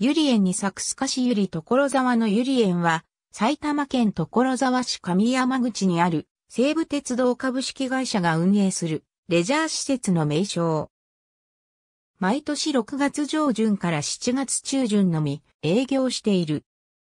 ゆりんにくすかしゆり所沢のゆりんは、埼玉県所沢市上山口にある西武鉄道株式会社が運営するレジャー施設の名称。毎年6月上旬から7月中旬のみ営業している。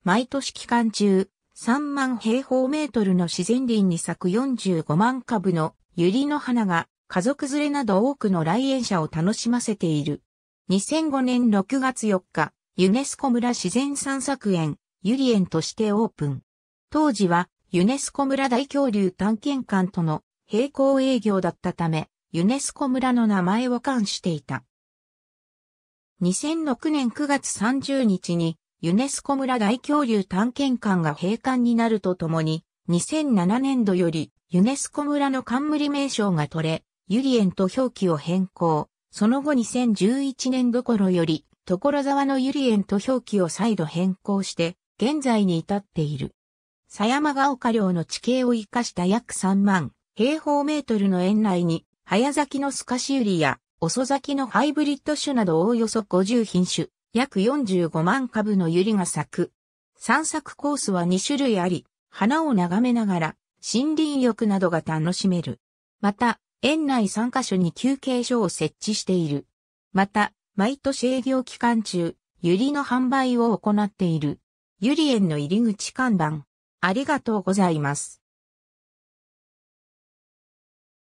毎年期間中、3万平方メートルの自然林に咲く45万株のゆりの花が家族連れなど多くの来園者を楽しませている。2005年6月4日、ユネスコ村自然散策園、リエ園としてオープン。当時は、ユネスコ村大恐竜探検館との並行営業だったため、ユネスコ村の名前を冠していた。2006年9月30日に、ユネスコ村大恐竜探検館が閉館になるとともに、2007年度より、ユネスコ村の冠名称が取れ、リエ園と表記を変更。その後2011年どころより、所沢のゆり園と表記を再度変更して、現在に至っている。狭山が丘陵の地形を生かした約3万平方メートルの園内に、早咲きのスカシウリや遅咲きのハイブリッド種などおおよそ50品種、約45万株のユリが咲く。散策コースは2種類あり、花を眺めながら森林浴などが楽しめる。また、園内3カ所に休憩所を設置している。また、毎年営業期間中、ユリの販売を行っている。ユリ園の入り口看板。ありがとうございます。